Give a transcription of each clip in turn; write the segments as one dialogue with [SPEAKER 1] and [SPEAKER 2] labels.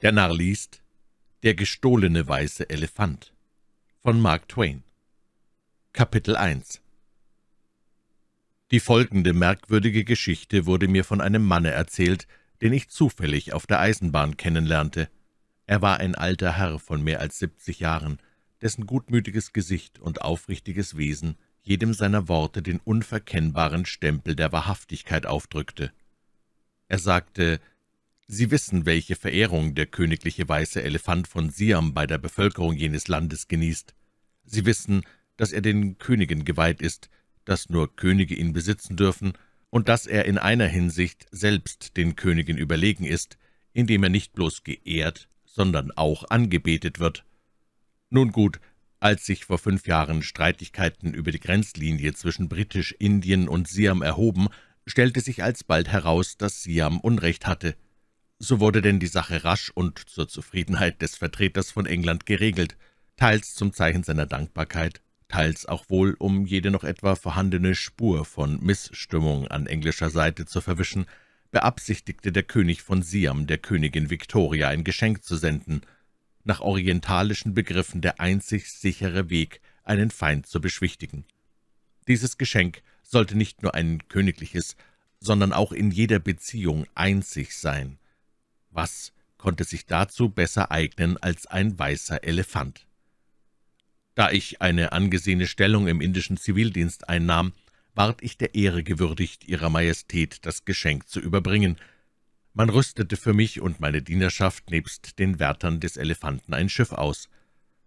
[SPEAKER 1] Der Narr liest Der gestohlene weiße Elefant von Mark Twain Kapitel 1 Die folgende merkwürdige Geschichte wurde mir von einem Manne erzählt, den ich zufällig auf der Eisenbahn kennenlernte. Er war ein alter Herr von mehr als 70 Jahren, dessen gutmütiges Gesicht und aufrichtiges Wesen jedem seiner Worte den unverkennbaren Stempel der Wahrhaftigkeit aufdrückte. Er sagte, Sie wissen, welche Verehrung der königliche weiße Elefant von Siam bei der Bevölkerung jenes Landes genießt. Sie wissen, dass er den Königen geweiht ist, dass nur Könige ihn besitzen dürfen und dass er in einer Hinsicht selbst den Königen überlegen ist, indem er nicht bloß geehrt, sondern auch angebetet wird. Nun gut, als sich vor fünf Jahren Streitigkeiten über die Grenzlinie zwischen Britisch-Indien und Siam erhoben, stellte sich alsbald heraus, dass Siam Unrecht hatte – so wurde denn die Sache rasch und zur Zufriedenheit des Vertreters von England geregelt, teils zum Zeichen seiner Dankbarkeit, teils auch wohl, um jede noch etwa vorhandene Spur von Missstimmung an englischer Seite zu verwischen, beabsichtigte der König von Siam der Königin Victoria ein Geschenk zu senden, nach orientalischen Begriffen der einzig sichere Weg, einen Feind zu beschwichtigen. Dieses Geschenk sollte nicht nur ein königliches, sondern auch in jeder Beziehung einzig sein, was konnte sich dazu besser eignen als ein weißer Elefant? Da ich eine angesehene Stellung im indischen Zivildienst einnahm, ward ich der Ehre gewürdigt, Ihrer Majestät das Geschenk zu überbringen. Man rüstete für mich und meine Dienerschaft nebst den Wärtern des Elefanten ein Schiff aus.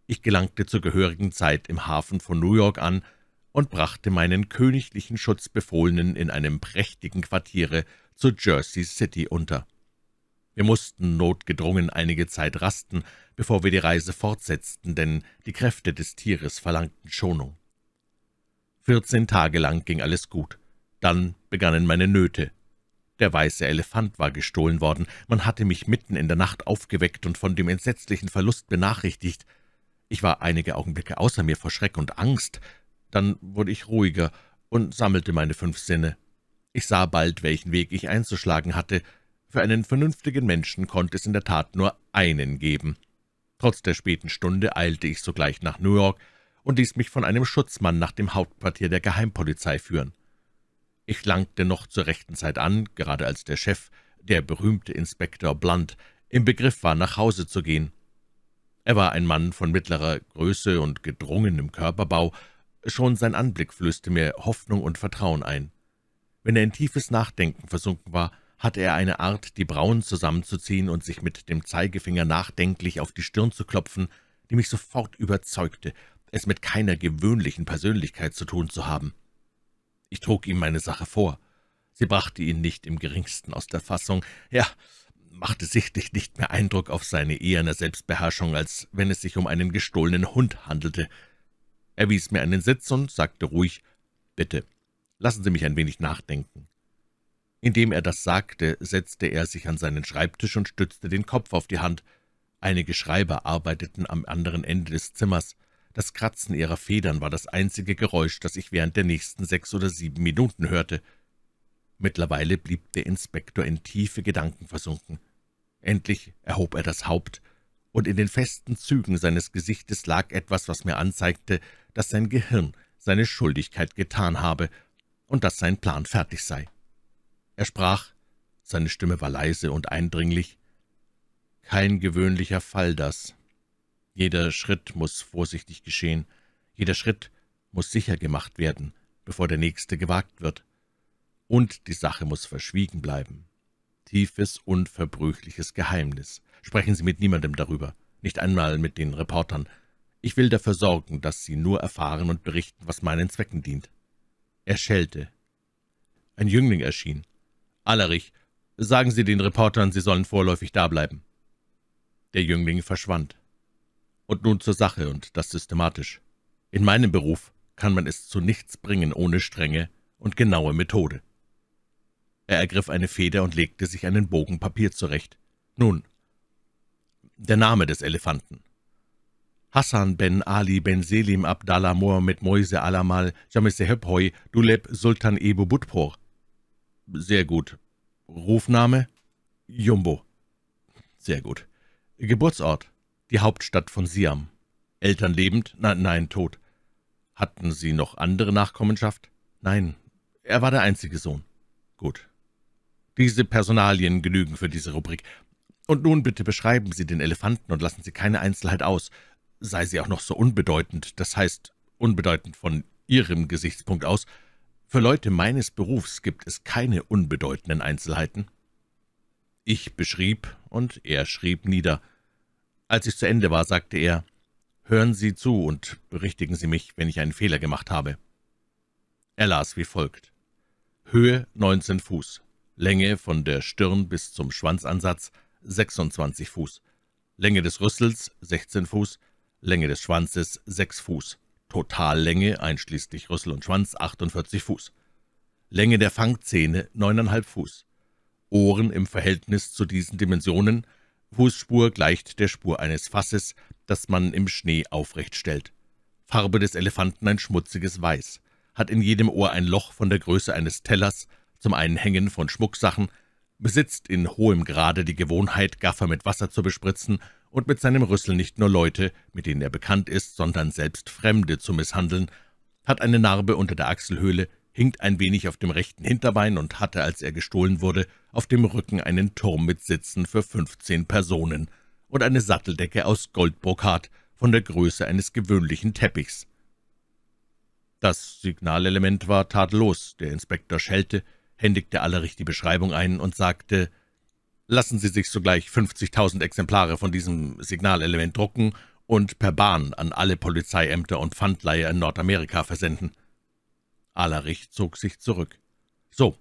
[SPEAKER 1] Ich gelangte zur gehörigen Zeit im Hafen von New York an und brachte meinen königlichen Schutzbefohlenen in einem prächtigen Quartiere zu Jersey City unter. Wir mussten notgedrungen einige Zeit rasten, bevor wir die Reise fortsetzten, denn die Kräfte des Tieres verlangten Schonung. Vierzehn Tage lang ging alles gut. Dann begannen meine Nöte. Der weiße Elefant war gestohlen worden, man hatte mich mitten in der Nacht aufgeweckt und von dem entsetzlichen Verlust benachrichtigt. Ich war einige Augenblicke außer mir vor Schreck und Angst, dann wurde ich ruhiger und sammelte meine fünf Sinne. Ich sah bald, welchen Weg ich einzuschlagen hatte, für einen vernünftigen Menschen konnte es in der Tat nur einen geben. Trotz der späten Stunde eilte ich sogleich nach New York und ließ mich von einem Schutzmann nach dem Hauptquartier der Geheimpolizei führen. Ich langte noch zur rechten Zeit an, gerade als der Chef, der berühmte Inspektor Blunt, im Begriff war, nach Hause zu gehen. Er war ein Mann von mittlerer Größe und gedrungenem Körperbau, schon sein Anblick flößte mir Hoffnung und Vertrauen ein. Wenn er in tiefes Nachdenken versunken war, hatte er eine Art, die Brauen zusammenzuziehen und sich mit dem Zeigefinger nachdenklich auf die Stirn zu klopfen, die mich sofort überzeugte, es mit keiner gewöhnlichen Persönlichkeit zu tun zu haben. Ich trug ihm meine Sache vor. Sie brachte ihn nicht im geringsten aus der Fassung, ja, machte sichtlich nicht mehr Eindruck auf seine eherne Selbstbeherrschung, als wenn es sich um einen gestohlenen Hund handelte. Er wies mir einen Sitz und sagte ruhig, »Bitte, lassen Sie mich ein wenig nachdenken. Indem er das sagte, setzte er sich an seinen Schreibtisch und stützte den Kopf auf die Hand. Einige Schreiber arbeiteten am anderen Ende des Zimmers. Das Kratzen ihrer Federn war das einzige Geräusch, das ich während der nächsten sechs oder sieben Minuten hörte. Mittlerweile blieb der Inspektor in tiefe Gedanken versunken. Endlich erhob er das Haupt, und in den festen Zügen seines Gesichtes lag etwas, was mir anzeigte, dass sein Gehirn seine Schuldigkeit getan habe und dass sein Plan fertig sei. Er sprach, seine Stimme war leise und eindringlich. Kein gewöhnlicher Fall das. Jeder Schritt muss vorsichtig geschehen, jeder Schritt muss sicher gemacht werden, bevor der nächste gewagt wird. Und die Sache muss verschwiegen bleiben. Tiefes, unverbrüchliches Geheimnis. Sprechen Sie mit niemandem darüber, nicht einmal mit den Reportern. Ich will dafür sorgen, dass Sie nur erfahren und berichten, was meinen Zwecken dient. Er schellte. Ein Jüngling erschien. Alarich, sagen Sie den Reportern, sie sollen vorläufig dableiben.« Der Jüngling verschwand. Und nun zur Sache, und das systematisch. In meinem Beruf kann man es zu nichts bringen ohne strenge und genaue Methode. Er ergriff eine Feder und legte sich einen Bogen Papier zurecht. Nun, der Name des Elefanten. Hassan ben Ali ben Selim Abdallah Mohammed Moise Alamal Jamise Jamesehephoy Duleb Sultan Ebu Budpor sehr gut. Rufname? Jumbo. Sehr gut. Geburtsort? Die Hauptstadt von Siam. Eltern lebend? Nein, nein, tot. Hatten Sie noch andere Nachkommenschaft? Nein, er war der einzige Sohn. Gut. Diese Personalien genügen für diese Rubrik. Und nun bitte beschreiben Sie den Elefanten und lassen Sie keine Einzelheit aus, sei sie auch noch so unbedeutend, das heißt unbedeutend von Ihrem Gesichtspunkt aus, für Leute meines Berufs gibt es keine unbedeutenden Einzelheiten. Ich beschrieb und er schrieb nieder. Als ich zu Ende war, sagte er, »Hören Sie zu und berichtigen Sie mich, wenn ich einen Fehler gemacht habe.« Er las wie folgt. Höhe 19 Fuß, Länge von der Stirn bis zum Schwanzansatz 26 Fuß, Länge des Rüssels 16 Fuß, Länge des Schwanzes 6 Fuß, Totallänge einschließlich Rüssel und Schwanz 48 Fuß, Länge der Fangzähne 9,5 Fuß, Ohren im Verhältnis zu diesen Dimensionen, Fußspur gleicht der Spur eines Fasses, das man im Schnee aufrecht stellt. Farbe des Elefanten ein schmutziges Weiß, hat in jedem Ohr ein Loch von der Größe eines Tellers zum Einhängen von Schmucksachen, besitzt in hohem Grade die Gewohnheit, Gaffer mit Wasser zu bespritzen und mit seinem Rüssel nicht nur Leute, mit denen er bekannt ist, sondern selbst Fremde zu misshandeln, hat eine Narbe unter der Achselhöhle, hinkt ein wenig auf dem rechten Hinterbein und hatte, als er gestohlen wurde, auf dem Rücken einen Turm mit Sitzen für fünfzehn Personen und eine Satteldecke aus Goldbrokat von der Größe eines gewöhnlichen Teppichs. Das Signalelement war tadellos, der Inspektor schellte, händigte Allerich die Beschreibung ein und sagte, Lassen Sie sich sogleich 50.000 Exemplare von diesem Signalelement drucken und per Bahn an alle Polizeiämter und Pfandleihe in Nordamerika versenden. Alarich zog sich zurück. So,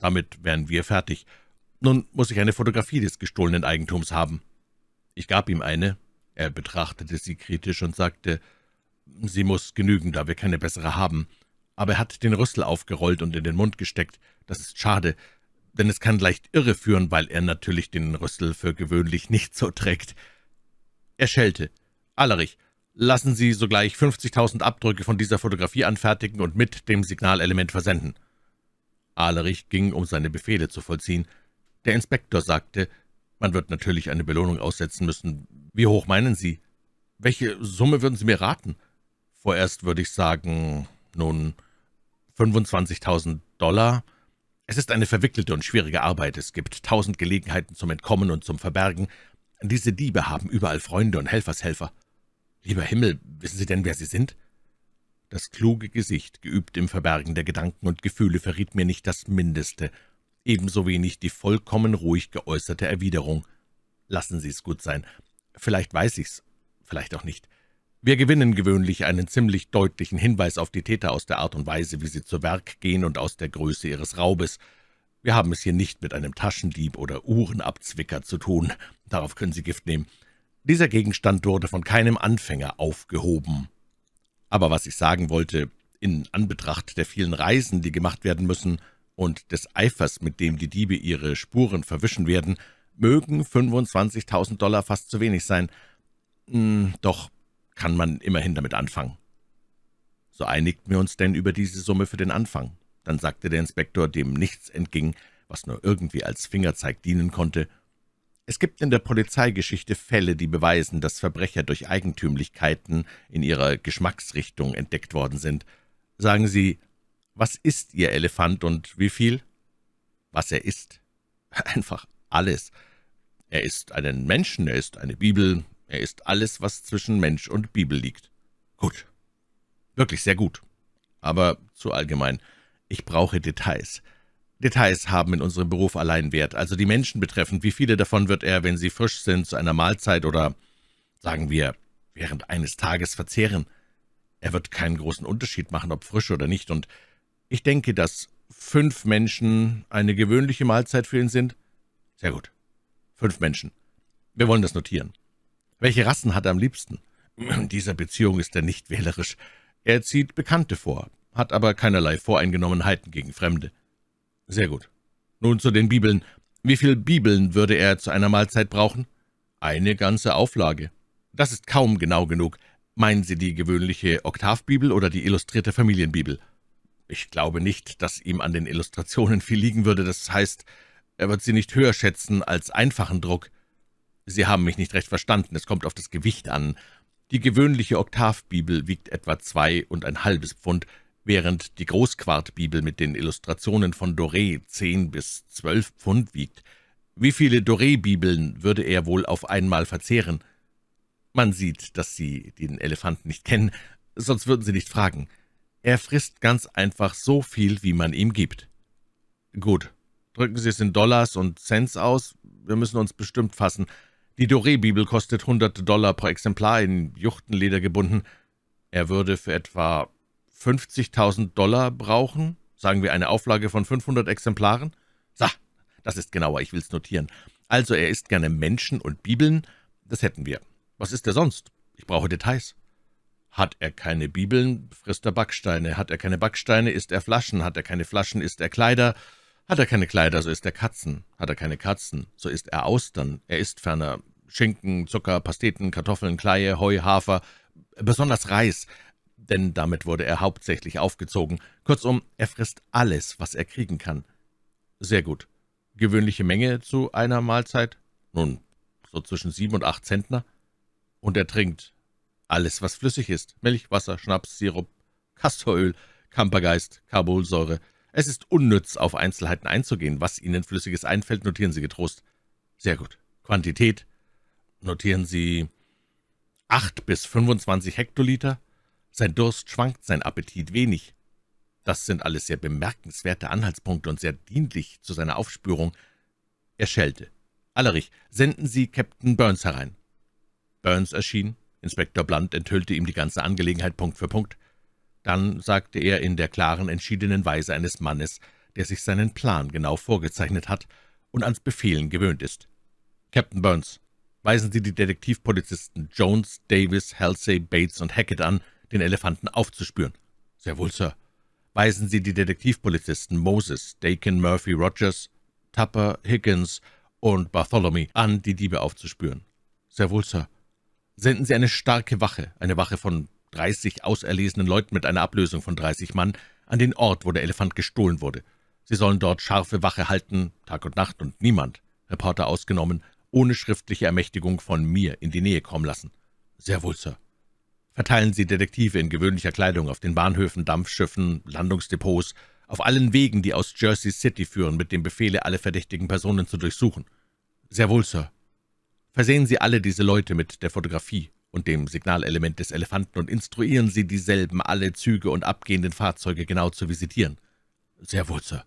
[SPEAKER 1] damit wären wir fertig. Nun muss ich eine Fotografie des gestohlenen Eigentums haben. Ich gab ihm eine. Er betrachtete sie kritisch und sagte, »Sie muss genügen, da wir keine bessere haben. Aber er hat den Rüssel aufgerollt und in den Mund gesteckt. Das ist schade denn es kann leicht irreführen, weil er natürlich den Rüssel für gewöhnlich nicht so trägt. Er schellte. Alarich, lassen Sie sogleich 50.000 Abdrücke von dieser Fotografie anfertigen und mit dem Signalelement versenden. Alarich ging, um seine Befehle zu vollziehen. Der Inspektor sagte, man wird natürlich eine Belohnung aussetzen müssen. Wie hoch meinen Sie? Welche Summe würden Sie mir raten? Vorerst würde ich sagen, nun, 25.000 Dollar?« es ist eine verwickelte und schwierige Arbeit. Es gibt tausend Gelegenheiten zum Entkommen und zum Verbergen. Diese Diebe haben überall Freunde und Helfershelfer. Lieber Himmel, wissen Sie denn, wer Sie sind?« Das kluge Gesicht, geübt im Verbergen der Gedanken und Gefühle, verriet mir nicht das Mindeste, ebenso wenig die vollkommen ruhig geäußerte Erwiderung. »Lassen Sie es gut sein. Vielleicht weiß ich's, vielleicht auch nicht.« wir gewinnen gewöhnlich einen ziemlich deutlichen Hinweis auf die Täter aus der Art und Weise, wie sie zu Werk gehen und aus der Größe ihres Raubes. Wir haben es hier nicht mit einem Taschendieb oder Uhrenabzwicker zu tun. Darauf können Sie Gift nehmen. Dieser Gegenstand wurde von keinem Anfänger aufgehoben. Aber was ich sagen wollte, in Anbetracht der vielen Reisen, die gemacht werden müssen, und des Eifers, mit dem die Diebe ihre Spuren verwischen werden, mögen 25.000 Dollar fast zu wenig sein. Hm, Doch kann man immerhin damit anfangen. So einigten wir uns denn über diese Summe für den Anfang. Dann sagte der Inspektor, dem nichts entging, was nur irgendwie als Fingerzeig dienen konnte, es gibt in der Polizeigeschichte Fälle, die beweisen, dass Verbrecher durch Eigentümlichkeiten in ihrer Geschmacksrichtung entdeckt worden sind. Sagen Sie, was ist Ihr Elefant und wie viel? Was er ist. Einfach alles. Er ist einen Menschen, er ist eine Bibel, er ist alles, was zwischen Mensch und Bibel liegt. Gut. Wirklich sehr gut. Aber zu allgemein. Ich brauche Details. Details haben in unserem Beruf allein Wert, also die Menschen betreffend. Wie viele davon wird er, wenn sie frisch sind, zu einer Mahlzeit oder, sagen wir, während eines Tages verzehren? Er wird keinen großen Unterschied machen, ob frisch oder nicht, und ich denke, dass fünf Menschen eine gewöhnliche Mahlzeit für ihn sind. Sehr gut. Fünf Menschen. Wir wollen das notieren. Welche Rassen hat er am liebsten? In dieser Beziehung ist er nicht wählerisch. Er zieht Bekannte vor, hat aber keinerlei Voreingenommenheiten gegen Fremde. Sehr gut. Nun zu den Bibeln. Wie viele Bibeln würde er zu einer Mahlzeit brauchen? Eine ganze Auflage. Das ist kaum genau genug. Meinen Sie die gewöhnliche Oktavbibel oder die illustrierte Familienbibel? Ich glaube nicht, dass ihm an den Illustrationen viel liegen würde, das heißt, er wird sie nicht höher schätzen als einfachen Druck. Sie haben mich nicht recht verstanden, es kommt auf das Gewicht an. Die gewöhnliche Oktavbibel wiegt etwa zwei und ein halbes Pfund, während die Großquartbibel mit den Illustrationen von Doré zehn bis zwölf Pfund wiegt. Wie viele Doré-Bibeln würde er wohl auf einmal verzehren? Man sieht, dass Sie den Elefanten nicht kennen, sonst würden Sie nicht fragen. Er frisst ganz einfach so viel, wie man ihm gibt. Gut, drücken Sie es in Dollars und Cents aus, wir müssen uns bestimmt fassen. Die Doré-Bibel kostet hundert Dollar pro Exemplar, in Juchtenleder gebunden. Er würde für etwa 50.000 Dollar brauchen, sagen wir eine Auflage von 500 Exemplaren. Sa, das ist genauer, ich will's notieren. Also, er isst gerne Menschen und Bibeln, das hätten wir. Was ist er sonst? Ich brauche Details. Hat er keine Bibeln, frisst er Backsteine. Hat er keine Backsteine, isst er Flaschen. Hat er keine Flaschen, isst er Kleider. Hat er keine Kleider, so isst er Katzen. Hat er keine Katzen, so isst er Austern. Er isst ferner Schinken, Zucker, Pasteten, Kartoffeln, Kleie, Heu, Hafer, besonders Reis, denn damit wurde er hauptsächlich aufgezogen. Kurzum, er frisst alles, was er kriegen kann. Sehr gut. Gewöhnliche Menge zu einer Mahlzeit? Nun, so zwischen sieben und acht Zentner. Und er trinkt alles, was flüssig ist. Milch, Wasser, Schnaps, Sirup, Kastoröl, Kampergeist, Carbolsäure, es ist unnütz, auf Einzelheiten einzugehen. Was Ihnen Flüssiges einfällt, notieren Sie getrost. Sehr gut. Quantität. Notieren Sie 8 bis 25 Hektoliter. Sein Durst schwankt, sein Appetit wenig. Das sind alles sehr bemerkenswerte Anhaltspunkte und sehr dienlich zu seiner Aufspürung. Er schellte. »Allerich, senden Sie Captain Burns herein.« Burns erschien. Inspektor Blunt enthüllte ihm die ganze Angelegenheit Punkt für Punkt. Dann sagte er in der klaren, entschiedenen Weise eines Mannes, der sich seinen Plan genau vorgezeichnet hat und ans Befehlen gewöhnt ist. »Captain Burns, weisen Sie die Detektivpolizisten Jones, Davis, Halsey, Bates und Hackett an, den Elefanten aufzuspüren.« »Sehr wohl, Sir.« »Weisen Sie die Detektivpolizisten Moses, Dakin, Murphy, Rogers, Tupper, Higgins und Bartholomew an, die Diebe aufzuspüren.« »Sehr wohl, Sir.« »Senden Sie eine starke Wache, eine Wache von 30 auserlesenen Leuten mit einer Ablösung von 30 Mann an den Ort, wo der Elefant gestohlen wurde. Sie sollen dort scharfe Wache halten, Tag und Nacht und niemand, Reporter ausgenommen, ohne schriftliche Ermächtigung von mir in die Nähe kommen lassen. Sehr wohl, Sir. Verteilen Sie Detektive in gewöhnlicher Kleidung auf den Bahnhöfen, Dampfschiffen, Landungsdepots, auf allen Wegen, die aus Jersey City führen, mit dem Befehle, alle verdächtigen Personen zu durchsuchen. Sehr wohl, Sir. Versehen Sie alle diese Leute mit der Fotografie, und dem Signalelement des Elefanten und instruieren Sie dieselben, alle Züge und abgehenden Fahrzeuge genau zu visitieren.« »Sehr wohl, Sir.«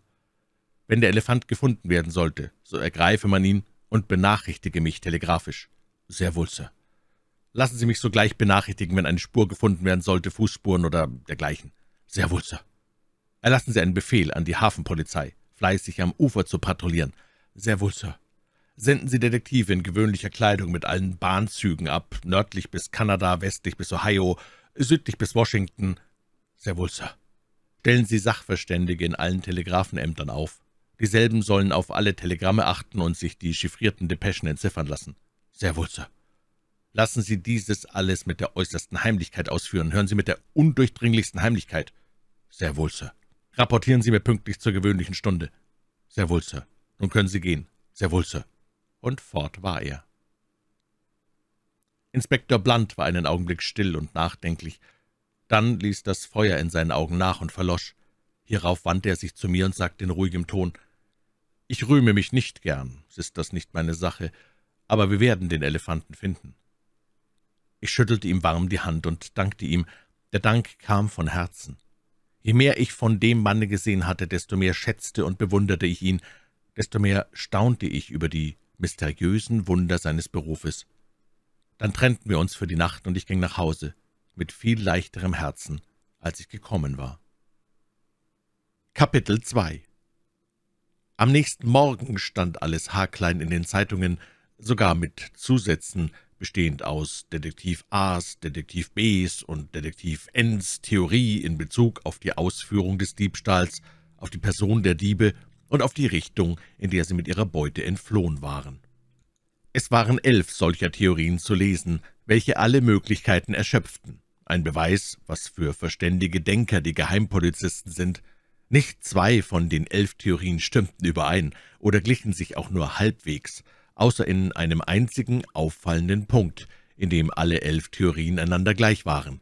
[SPEAKER 1] »Wenn der Elefant gefunden werden sollte, so ergreife man ihn und benachrichtige mich telegrafisch.« »Sehr wohl, Sir.« »Lassen Sie mich sogleich benachrichtigen, wenn eine Spur gefunden werden sollte, Fußspuren oder dergleichen.« »Sehr wohl, Sir.« »Erlassen Sie einen Befehl an die Hafenpolizei, fleißig am Ufer zu patrouillieren.« »Sehr wohl, Sir.« senden sie Detektive in gewöhnlicher Kleidung mit allen Bahnzügen ab, nördlich bis Kanada, westlich bis Ohio, südlich bis Washington. Sehr wohl, Sir. Stellen Sie Sachverständige in allen Telegrafenämtern auf. Dieselben sollen auf alle Telegramme achten und sich die chiffrierten Depeschen entziffern lassen. Sehr wohl, Sir. Lassen Sie dieses alles mit der äußersten Heimlichkeit ausführen. Hören Sie mit der undurchdringlichsten Heimlichkeit. Sehr wohl, Sir. Rapportieren Sie mir pünktlich zur gewöhnlichen Stunde. Sehr wohl, Sir. Nun können Sie gehen. Sehr wohl, Sir und fort war er. Inspektor Blunt war einen Augenblick still und nachdenklich. Dann ließ das Feuer in seinen Augen nach und verlosch. Hierauf wandte er sich zu mir und sagte in ruhigem Ton, »Ich rühme mich nicht gern, es ist das nicht meine Sache, aber wir werden den Elefanten finden.« Ich schüttelte ihm warm die Hand und dankte ihm. Der Dank kam von Herzen. Je mehr ich von dem Manne gesehen hatte, desto mehr schätzte und bewunderte ich ihn, desto mehr staunte ich über die mysteriösen Wunder seines Berufes. Dann trennten wir uns für die Nacht, und ich ging nach Hause, mit viel leichterem Herzen, als ich gekommen war. Kapitel 2 Am nächsten Morgen stand alles haarklein in den Zeitungen, sogar mit Zusätzen, bestehend aus Detektiv A's, Detektiv B's und Detektiv N's Theorie in Bezug auf die Ausführung des Diebstahls, auf die Person der Diebe und auf die Richtung, in der sie mit ihrer Beute entflohen waren. Es waren elf solcher Theorien zu lesen, welche alle Möglichkeiten erschöpften. Ein Beweis, was für verständige Denker die Geheimpolizisten sind. Nicht zwei von den elf Theorien stimmten überein oder glichen sich auch nur halbwegs, außer in einem einzigen auffallenden Punkt, in dem alle elf Theorien einander gleich waren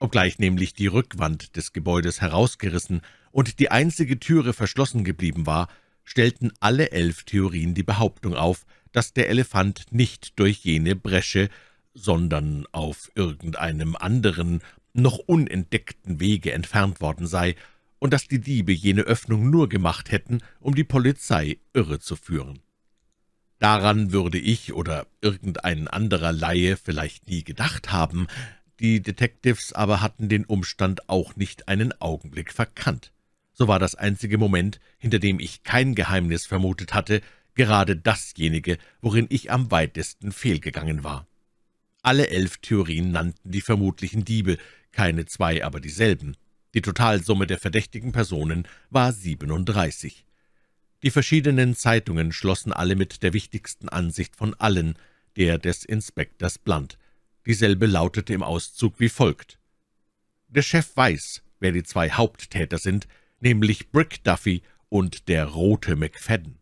[SPEAKER 1] obgleich nämlich die Rückwand des Gebäudes herausgerissen und die einzige Türe verschlossen geblieben war, stellten alle elf Theorien die Behauptung auf, dass der Elefant nicht durch jene Bresche, sondern auf irgendeinem anderen, noch unentdeckten Wege entfernt worden sei, und dass die Diebe jene Öffnung nur gemacht hätten, um die Polizei irre zu führen. Daran würde ich oder irgendein anderer Laie vielleicht nie gedacht haben, die Detectives aber hatten den Umstand auch nicht einen Augenblick verkannt. So war das einzige Moment, hinter dem ich kein Geheimnis vermutet hatte, gerade dasjenige, worin ich am weitesten fehlgegangen war. Alle elf Theorien nannten die vermutlichen Diebe, keine zwei aber dieselben. Die Totalsumme der verdächtigen Personen war 37. Die verschiedenen Zeitungen schlossen alle mit der wichtigsten Ansicht von allen, der des Inspektors Blunt. Dieselbe lautete im Auszug wie folgt. Der Chef weiß, wer die zwei Haupttäter sind, nämlich Brick Duffy und der rote McFadden.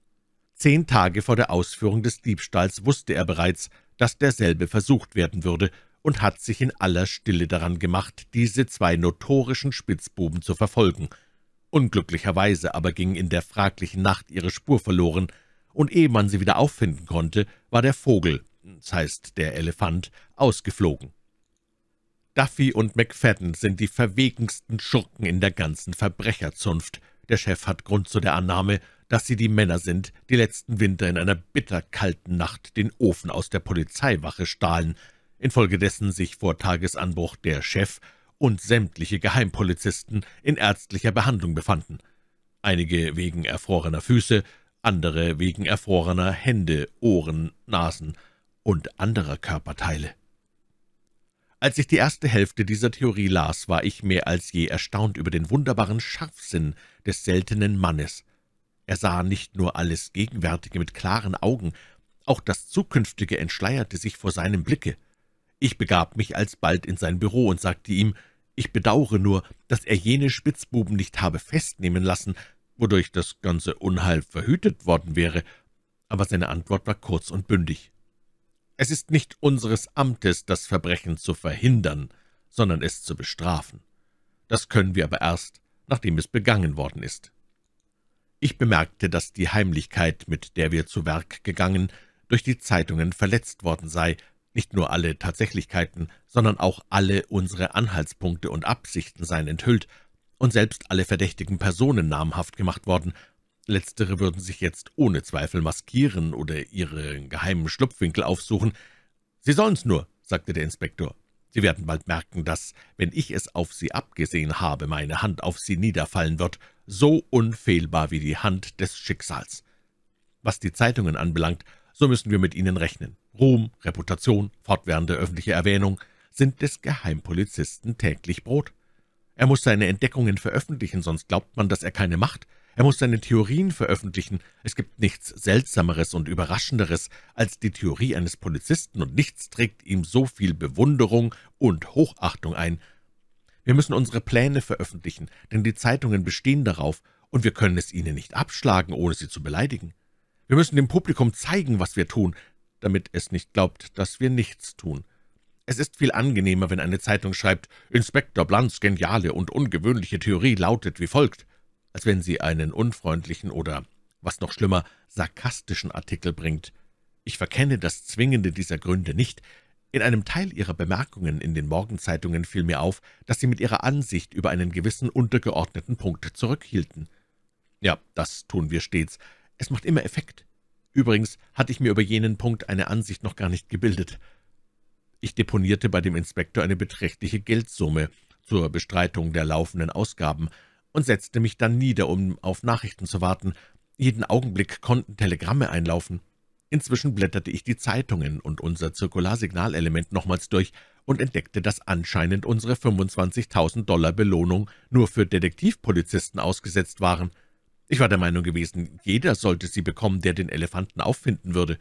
[SPEAKER 1] Zehn Tage vor der Ausführung des Diebstahls wusste er bereits, dass derselbe versucht werden würde und hat sich in aller Stille daran gemacht, diese zwei notorischen Spitzbuben zu verfolgen. Unglücklicherweise aber ging in der fraglichen Nacht ihre Spur verloren, und ehe man sie wieder auffinden konnte, war der Vogel das heißt der Elefant ausgeflogen. Duffy und McFadden sind die verwegensten Schurken in der ganzen Verbrecherzunft. Der Chef hat Grund zu der Annahme, dass sie die Männer sind, die letzten Winter in einer bitterkalten Nacht den Ofen aus der Polizeiwache stahlen, infolgedessen sich vor Tagesanbruch der Chef und sämtliche Geheimpolizisten in ärztlicher Behandlung befanden. Einige wegen erfrorener Füße, andere wegen erfrorener Hände, Ohren, Nasen – und anderer Körperteile. Als ich die erste Hälfte dieser Theorie las, war ich mehr als je erstaunt über den wunderbaren Scharfsinn des seltenen Mannes. Er sah nicht nur alles Gegenwärtige mit klaren Augen, auch das Zukünftige entschleierte sich vor seinem Blicke. Ich begab mich alsbald in sein Büro und sagte ihm, ich bedauere nur, dass er jene Spitzbuben nicht habe festnehmen lassen, wodurch das ganze Unheil verhütet worden wäre, aber seine Antwort war kurz und bündig. Es ist nicht unseres Amtes, das Verbrechen zu verhindern, sondern es zu bestrafen. Das können wir aber erst, nachdem es begangen worden ist. Ich bemerkte, dass die Heimlichkeit, mit der wir zu Werk gegangen, durch die Zeitungen verletzt worden sei, nicht nur alle Tatsächlichkeiten, sondern auch alle unsere Anhaltspunkte und Absichten seien enthüllt und selbst alle verdächtigen Personen namhaft gemacht worden, Letztere würden sich jetzt ohne Zweifel maskieren oder ihren geheimen Schlupfwinkel aufsuchen. »Sie sollen's nur«, sagte der Inspektor. »Sie werden bald merken, dass, wenn ich es auf Sie abgesehen habe, meine Hand auf Sie niederfallen wird, so unfehlbar wie die Hand des Schicksals. Was die Zeitungen anbelangt, so müssen wir mit ihnen rechnen. Ruhm, Reputation, fortwährende öffentliche Erwähnung sind des Geheimpolizisten täglich Brot. Er muss seine Entdeckungen veröffentlichen, sonst glaubt man, dass er keine Macht hat.« er muss seine Theorien veröffentlichen. Es gibt nichts Seltsameres und Überraschenderes als die Theorie eines Polizisten, und nichts trägt ihm so viel Bewunderung und Hochachtung ein. Wir müssen unsere Pläne veröffentlichen, denn die Zeitungen bestehen darauf, und wir können es ihnen nicht abschlagen, ohne sie zu beleidigen. Wir müssen dem Publikum zeigen, was wir tun, damit es nicht glaubt, dass wir nichts tun. Es ist viel angenehmer, wenn eine Zeitung schreibt, Inspektor Blunts geniale und ungewöhnliche Theorie lautet wie folgt als wenn sie einen unfreundlichen oder, was noch schlimmer, sarkastischen Artikel bringt. Ich verkenne das Zwingende dieser Gründe nicht. In einem Teil ihrer Bemerkungen in den Morgenzeitungen fiel mir auf, dass sie mit ihrer Ansicht über einen gewissen untergeordneten Punkt zurückhielten. Ja, das tun wir stets. Es macht immer Effekt. Übrigens hatte ich mir über jenen Punkt eine Ansicht noch gar nicht gebildet. Ich deponierte bei dem Inspektor eine beträchtliche Geldsumme zur Bestreitung der laufenden Ausgaben, und setzte mich dann nieder, um auf Nachrichten zu warten. Jeden Augenblick konnten Telegramme einlaufen. Inzwischen blätterte ich die Zeitungen und unser Zirkularsignalelement nochmals durch und entdeckte, dass anscheinend unsere 25.000 Dollar Belohnung nur für Detektivpolizisten ausgesetzt waren. Ich war der Meinung gewesen, jeder sollte sie bekommen, der den Elefanten auffinden würde.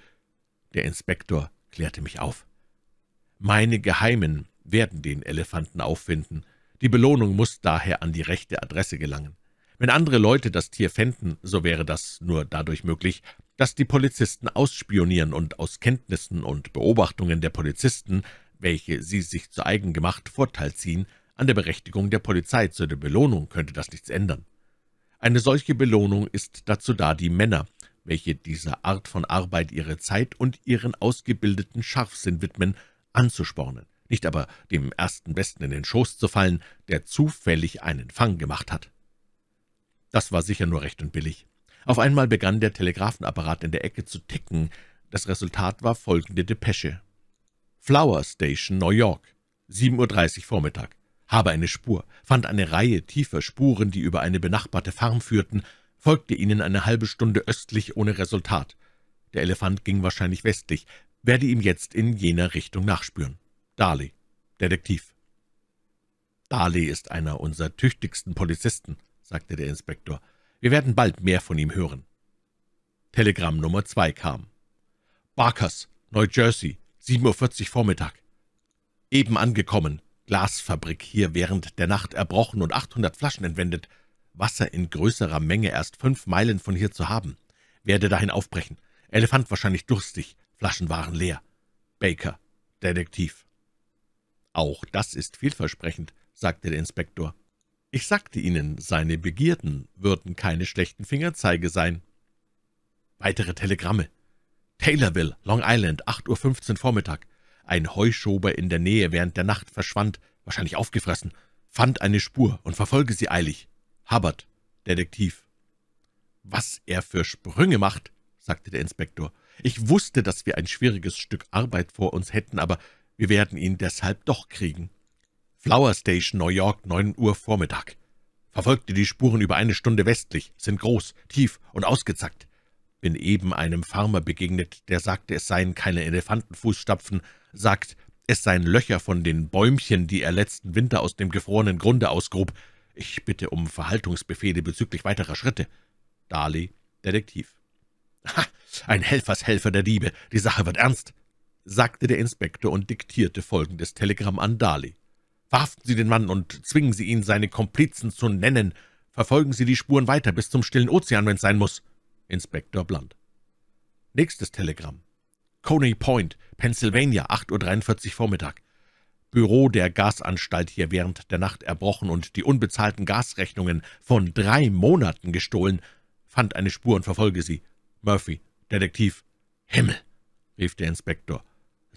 [SPEAKER 1] Der Inspektor klärte mich auf. »Meine Geheimen werden den Elefanten auffinden.« die Belohnung muss daher an die rechte Adresse gelangen. Wenn andere Leute das Tier fänden, so wäre das nur dadurch möglich, dass die Polizisten ausspionieren und aus Kenntnissen und Beobachtungen der Polizisten, welche sie sich zu eigen gemacht, Vorteil ziehen, an der Berechtigung der Polizei zu der Belohnung könnte das nichts ändern. Eine solche Belohnung ist dazu da, die Männer, welche dieser Art von Arbeit ihre Zeit und ihren ausgebildeten Scharfsinn widmen, anzuspornen nicht aber dem ersten Besten in den Schoß zu fallen, der zufällig einen Fang gemacht hat. Das war sicher nur recht und billig. Auf einmal begann der Telegrafenapparat in der Ecke zu ticken. Das Resultat war folgende Depesche. Flower Station, New York, 7.30 Uhr Vormittag. Habe eine Spur, fand eine Reihe tiefer Spuren, die über eine benachbarte Farm führten, folgte ihnen eine halbe Stunde östlich ohne Resultat. Der Elefant ging wahrscheinlich westlich, werde ihm jetzt in jener Richtung nachspüren. Darley, Detektiv. Darley ist einer unserer tüchtigsten Polizisten, sagte der Inspektor. Wir werden bald mehr von ihm hören. Telegramm Nummer zwei kam. Barkers, New Jersey, 7.40 Uhr Vormittag. Eben angekommen. Glasfabrik hier während der Nacht erbrochen und 800 Flaschen entwendet. Wasser in größerer Menge erst fünf Meilen von hier zu haben. Werde dahin aufbrechen. Elefant wahrscheinlich durstig. Flaschen waren leer. Baker, Detektiv. »Auch das ist vielversprechend«, sagte der Inspektor. »Ich sagte Ihnen, seine Begierden würden keine schlechten Fingerzeige sein.« Weitere Telegramme. Taylorville, Long Island, 8.15 Uhr Vormittag. Ein Heuschober in der Nähe während der Nacht verschwand, wahrscheinlich aufgefressen, fand eine Spur und verfolge sie eilig. Hubbard, Detektiv. »Was er für Sprünge macht«, sagte der Inspektor. »Ich wusste, dass wir ein schwieriges Stück Arbeit vor uns hätten, aber wir werden ihn deshalb doch kriegen. Flower Station, New York, 9 Uhr Vormittag. Verfolgte die Spuren über eine Stunde westlich, sind groß, tief und ausgezackt. Bin eben einem Farmer begegnet, der sagte, es seien keine Elefantenfußstapfen, sagt, es seien Löcher von den Bäumchen, die er letzten Winter aus dem gefrorenen Grunde ausgrub. Ich bitte um Verhaltungsbefehle bezüglich weiterer Schritte. Dali, Detektiv. Ha, ein Helfershelfer der Diebe. Die Sache wird ernst sagte der Inspektor und diktierte folgendes Telegramm an Daly. »Verhaften Sie den Mann und zwingen Sie ihn, seine Komplizen zu nennen. Verfolgen Sie die Spuren weiter bis zum stillen Ozean, wenn's sein muss.« Inspektor Blunt. Nächstes Telegramm. Coney Point, Pennsylvania, 8.43 Uhr Vormittag. Büro der Gasanstalt hier während der Nacht erbrochen und die unbezahlten Gasrechnungen von drei Monaten gestohlen. Fand eine Spur und verfolge sie. Murphy, Detektiv. Himmel, rief der Inspektor.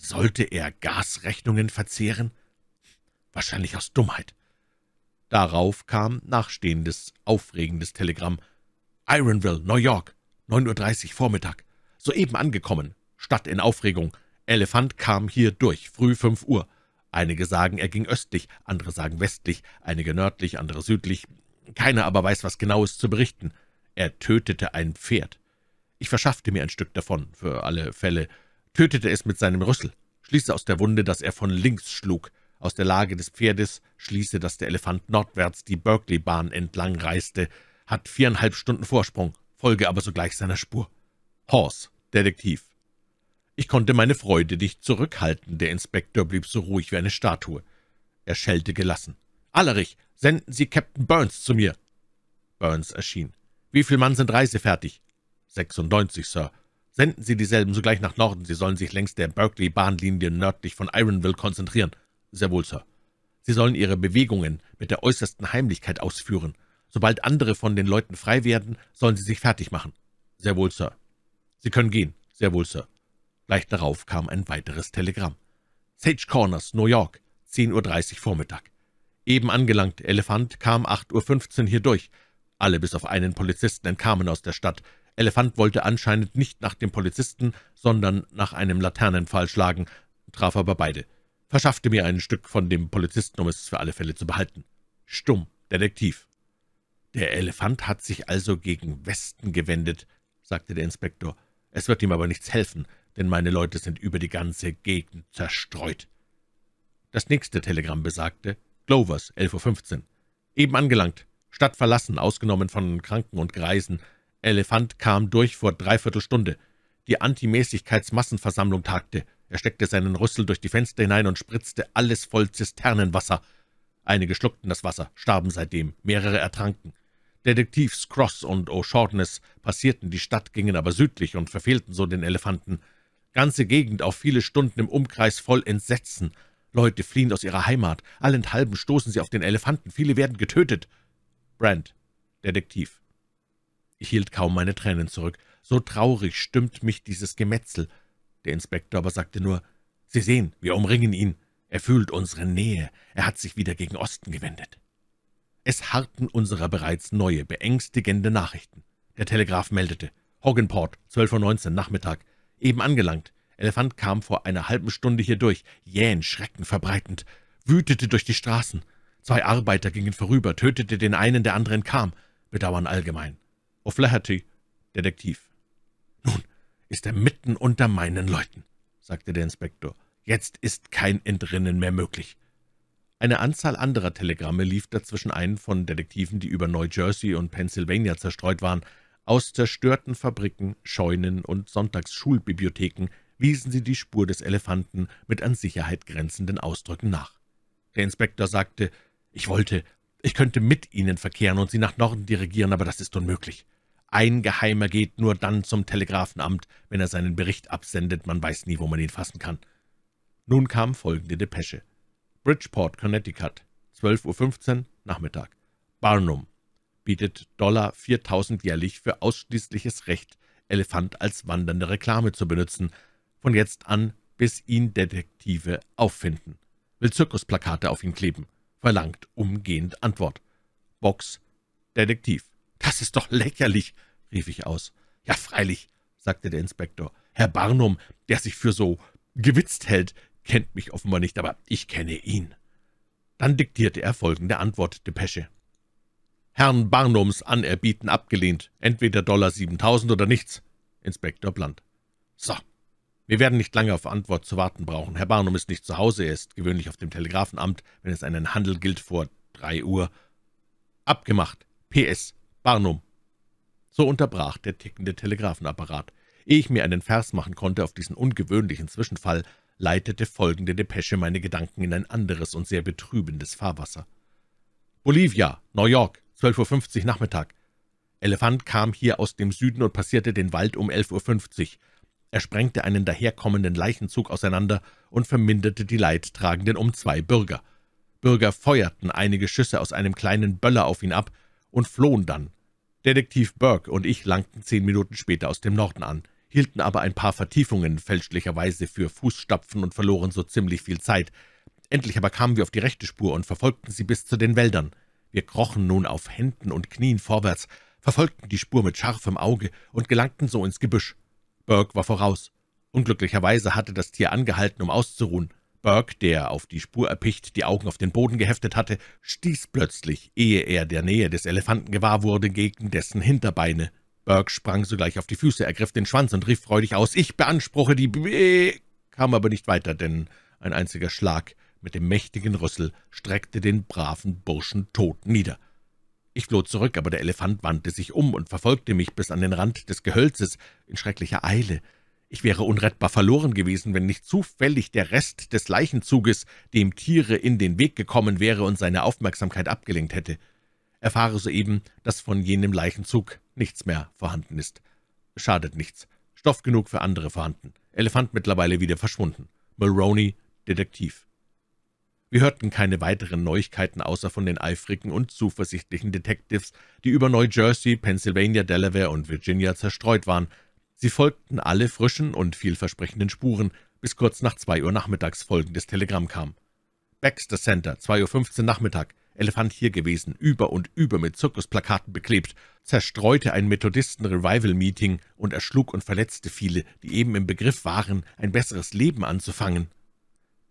[SPEAKER 1] Sollte er Gasrechnungen verzehren? Wahrscheinlich aus Dummheit. Darauf kam nachstehendes, aufregendes Telegramm. Ironville, New York, 9.30 Uhr Vormittag. Soeben angekommen. Stadt in Aufregung. Elefant kam hier durch, früh 5 Uhr. Einige sagen, er ging östlich, andere sagen westlich, einige nördlich, andere südlich. Keiner aber weiß, was Genaues zu berichten. Er tötete ein Pferd. Ich verschaffte mir ein Stück davon, für alle Fälle, tötete es mit seinem Rüssel, schließe aus der Wunde, dass er von links schlug, aus der Lage des Pferdes schließe, dass der Elefant nordwärts die Berkeley-Bahn entlang reiste, hat viereinhalb Stunden Vorsprung, folge aber sogleich seiner Spur. Horse, Detektiv. Ich konnte meine Freude nicht zurückhalten, der Inspektor blieb so ruhig wie eine Statue. Er schellte gelassen. »Allerich, senden Sie Captain Burns zu mir!« Burns erschien. »Wie viel Mann sind reisefertig?« »96, Sir.« Senden Sie dieselben sogleich nach Norden. Sie sollen sich längs der Berkeley-Bahnlinie nördlich von Ironville konzentrieren. Sehr wohl, Sir. Sie sollen Ihre Bewegungen mit der äußersten Heimlichkeit ausführen. Sobald andere von den Leuten frei werden, sollen Sie sich fertig machen. Sehr wohl, Sir. Sie können gehen. Sehr wohl, Sir. Gleich darauf kam ein weiteres Telegramm. Sage Corners, New York, 10.30 Uhr Vormittag. Eben angelangt, Elefant kam 8.15 Uhr hier durch. Alle bis auf einen Polizisten entkamen aus der Stadt. Elefant wollte anscheinend nicht nach dem Polizisten, sondern nach einem Laternenfall schlagen, traf aber beide. Verschaffte mir ein Stück von dem Polizisten, um es für alle Fälle zu behalten. Stumm, Detektiv. »Der Elefant hat sich also gegen Westen gewendet«, sagte der Inspektor. »Es wird ihm aber nichts helfen, denn meine Leute sind über die ganze Gegend zerstreut.« Das nächste Telegramm besagte, »Glovers, 11.15 Uhr. Eben angelangt. Stadt verlassen, ausgenommen von Kranken und Greisen. Elefant kam durch vor dreiviertel Stunde. Die Antimäßigkeitsmassenversammlung tagte. Er steckte seinen Rüssel durch die Fenster hinein und spritzte alles voll Zisternenwasser. Einige schluckten das Wasser, starben seitdem, mehrere ertranken. Detektivs Cross und O'Shortness passierten die Stadt, gingen aber südlich und verfehlten so den Elefanten. Ganze Gegend auf viele Stunden im Umkreis voll Entsetzen. Leute fliehen aus ihrer Heimat, allenthalben stoßen sie auf den Elefanten, viele werden getötet. Brand, Detektiv. Ich hielt kaum meine Tränen zurück. So traurig stimmt mich dieses Gemetzel. Der Inspektor aber sagte nur, »Sie sehen, wir umringen ihn. Er fühlt unsere Nähe. Er hat sich wieder gegen Osten gewendet.« Es harrten unserer bereits neue, beängstigende Nachrichten. Der Telegraph meldete, »Hoggenport, 12.19 Uhr, Nachmittag. Eben angelangt. Elefant kam vor einer halben Stunde hier durch, jähen Schrecken verbreitend, wütete durch die Straßen. Zwei Arbeiter gingen vorüber, tötete den einen, der anderen kam. Bedauern allgemein. O'Flaherty, Detektiv. Nun ist er mitten unter meinen Leuten, sagte der Inspektor. Jetzt ist kein Entrinnen mehr möglich. Eine Anzahl anderer Telegramme lief dazwischen ein von Detektiven, die über New Jersey und Pennsylvania zerstreut waren. Aus zerstörten Fabriken, Scheunen und Sonntagsschulbibliotheken wiesen sie die Spur des Elefanten mit an Sicherheit grenzenden Ausdrücken nach. Der Inspektor sagte, ich wollte ich könnte mit ihnen verkehren und sie nach Norden dirigieren, aber das ist unmöglich. Ein Geheimer geht nur dann zum Telegrafenamt, wenn er seinen Bericht absendet, man weiß nie, wo man ihn fassen kann. Nun kam folgende Depesche. Bridgeport, Connecticut, 12.15 Uhr, Nachmittag. Barnum bietet Dollar 4000 jährlich für ausschließliches Recht, Elefant als wandernde Reklame zu benutzen, von jetzt an, bis ihn Detektive auffinden. Will Zirkusplakate auf ihn kleben verlangt umgehend Antwort. Box, Detektiv. »Das ist doch lächerlich«, rief ich aus. »Ja, freilich«, sagte der Inspektor. »Herr Barnum, der sich für so gewitzt hält, kennt mich offenbar nicht, aber ich kenne ihn.« Dann diktierte er folgende Antwort, Depesche. »Herrn Barnums Anerbieten abgelehnt. Entweder Dollar 7000 oder nichts. Inspektor Blunt.« »So, wir werden nicht lange auf Antwort zu warten brauchen. Herr Barnum ist nicht zu Hause, er ist gewöhnlich auf dem Telegrafenamt, wenn es einen Handel gilt, vor drei Uhr. Abgemacht. P.S. Barnum. So unterbrach der tickende Telegrafenapparat. Ehe ich mir einen Vers machen konnte auf diesen ungewöhnlichen Zwischenfall, leitete folgende Depesche meine Gedanken in ein anderes und sehr betrübendes Fahrwasser. Bolivia, New York, 12.50 Uhr Nachmittag. Elefant kam hier aus dem Süden und passierte den Wald um 11.50 Uhr. Er sprengte einen daherkommenden Leichenzug auseinander und verminderte die Leidtragenden um zwei Bürger. Bürger feuerten einige Schüsse aus einem kleinen Böller auf ihn ab und flohen dann. Detektiv Burke und ich langten zehn Minuten später aus dem Norden an, hielten aber ein paar Vertiefungen fälschlicherweise für Fußstapfen und verloren so ziemlich viel Zeit. Endlich aber kamen wir auf die rechte Spur und verfolgten sie bis zu den Wäldern. Wir krochen nun auf Händen und Knien vorwärts, verfolgten die Spur mit scharfem Auge und gelangten so ins Gebüsch. Burke war voraus. Unglücklicherweise hatte das Tier angehalten, um auszuruhen. Burke, der auf die Spur erpicht die Augen auf den Boden geheftet hatte, stieß plötzlich, ehe er der Nähe des Elefanten gewahr wurde, gegen dessen Hinterbeine. Burke sprang sogleich auf die Füße, ergriff den Schwanz und rief freudig aus, »Ich beanspruche die B...« kam aber nicht weiter, denn ein einziger Schlag mit dem mächtigen Rüssel streckte den braven Burschen tot nieder. Ich floh zurück, aber der Elefant wandte sich um und verfolgte mich bis an den Rand des Gehölzes in schrecklicher Eile. Ich wäre unrettbar verloren gewesen, wenn nicht zufällig der Rest des Leichenzuges dem Tiere in den Weg gekommen wäre und seine Aufmerksamkeit abgelenkt hätte. Erfahre soeben, dass von jenem Leichenzug nichts mehr vorhanden ist. Schadet nichts. Stoff genug für andere vorhanden. Elefant mittlerweile wieder verschwunden. Mulroney, Detektiv. Wir hörten keine weiteren Neuigkeiten außer von den eifrigen und zuversichtlichen Detectives, die über New Jersey, Pennsylvania, Delaware und Virginia zerstreut waren. Sie folgten alle frischen und vielversprechenden Spuren, bis kurz nach zwei Uhr nachmittags folgendes Telegramm kam. Baxter Center, 2.15 Uhr Nachmittag. Elefant hier gewesen, über und über mit Zirkusplakaten beklebt, zerstreute ein Methodisten-Revival-Meeting und erschlug und verletzte viele, die eben im Begriff waren, ein besseres Leben anzufangen.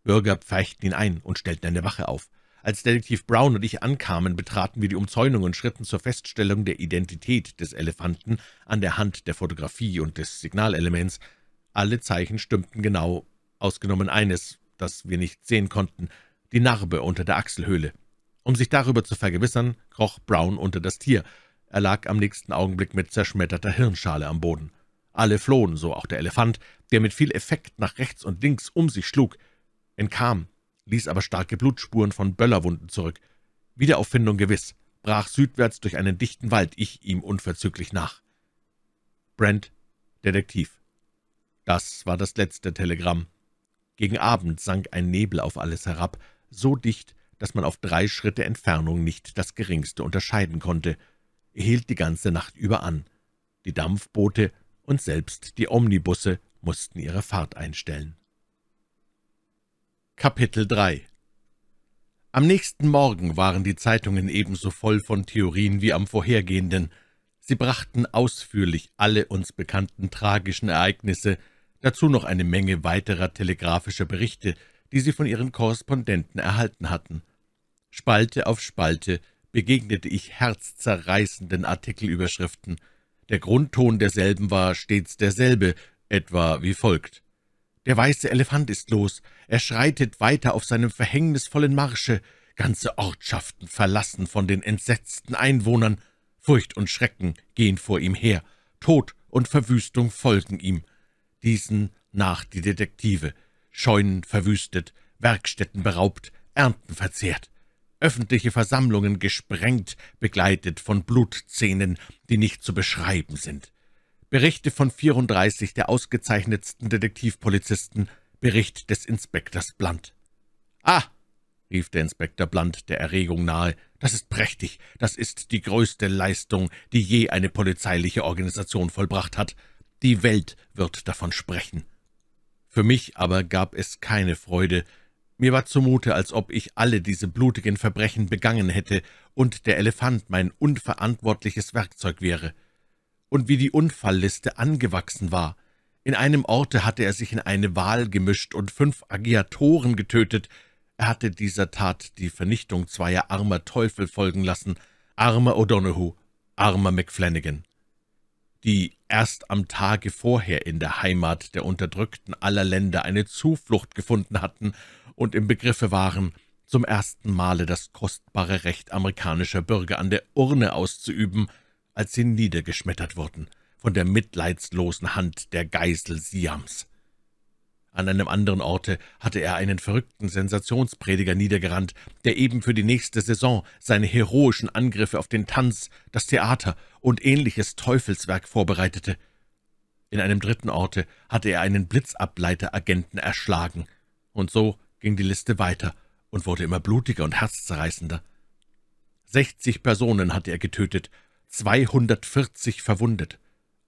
[SPEAKER 1] Bürger pfeichten ihn ein und stellten eine Wache auf. Als Detektiv Brown und ich ankamen, betraten wir die Umzäunung und schritten zur Feststellung der Identität des Elefanten an der Hand der Fotografie und des Signalelements. Alle Zeichen stimmten genau, ausgenommen eines, das wir nicht sehen konnten, die Narbe unter der Achselhöhle. Um sich darüber zu vergewissern, kroch Brown unter das Tier. Er lag am nächsten Augenblick mit zerschmetterter Hirnschale am Boden. Alle flohen, so auch der Elefant, der mit viel Effekt nach rechts und links um sich schlug entkam, ließ aber starke Blutspuren von Böllerwunden zurück. Wiederauffindung gewiss, brach südwärts durch einen dichten Wald, ich ihm unverzüglich nach. Brent, Detektiv. Das war das letzte Telegramm. Gegen Abend sank ein Nebel auf alles herab, so dicht, dass man auf drei Schritte Entfernung nicht das geringste unterscheiden konnte. Er hielt die ganze Nacht über an. Die Dampfboote und selbst die Omnibusse mussten ihre Fahrt einstellen. Kapitel 3 Am nächsten Morgen waren die Zeitungen ebenso voll von Theorien wie am vorhergehenden. Sie brachten ausführlich alle uns bekannten tragischen Ereignisse, dazu noch eine Menge weiterer telegrafischer Berichte, die sie von ihren Korrespondenten erhalten hatten. Spalte auf Spalte begegnete ich herzzerreißenden Artikelüberschriften. Der Grundton derselben war stets derselbe, etwa wie folgt. Der weiße Elefant ist los, er schreitet weiter auf seinem verhängnisvollen Marsche. Ganze Ortschaften verlassen von den entsetzten Einwohnern. Furcht und Schrecken gehen vor ihm her. Tod und Verwüstung folgen ihm. Diesen nach die Detektive. Scheunen verwüstet, Werkstätten beraubt, Ernten verzehrt. Öffentliche Versammlungen gesprengt, begleitet von Blutszenen, die nicht zu beschreiben sind. Berichte von 34 der ausgezeichnetsten Detektivpolizisten, Bericht des Inspektors Blunt. »Ah«, rief der Inspektor Blunt der Erregung nahe, »das ist prächtig, das ist die größte Leistung, die je eine polizeiliche Organisation vollbracht hat. Die Welt wird davon sprechen.« Für mich aber gab es keine Freude, mir war zumute, als ob ich alle diese blutigen Verbrechen begangen hätte und der Elefant mein unverantwortliches Werkzeug wäre. Und wie die Unfallliste angewachsen war, in einem Orte hatte er sich in eine Wahl gemischt und fünf Agiatoren getötet. Er hatte dieser Tat die Vernichtung zweier armer Teufel folgen lassen, armer O'Donohue, armer McFlanagan, die erst am Tage vorher in der Heimat der Unterdrückten aller Länder eine Zuflucht gefunden hatten und im Begriffe waren, zum ersten Male das kostbare Recht amerikanischer Bürger an der Urne auszuüben, als sie niedergeschmettert wurden von der mitleidslosen Hand der Geisel Siams. An einem anderen Orte hatte er einen verrückten Sensationsprediger niedergerannt, der eben für die nächste Saison seine heroischen Angriffe auf den Tanz, das Theater und ähnliches Teufelswerk vorbereitete. In einem dritten Orte hatte er einen Blitzableiteragenten erschlagen. Und so ging die Liste weiter und wurde immer blutiger und herzzerreißender. 60 Personen hatte er getötet, 240 verwundet.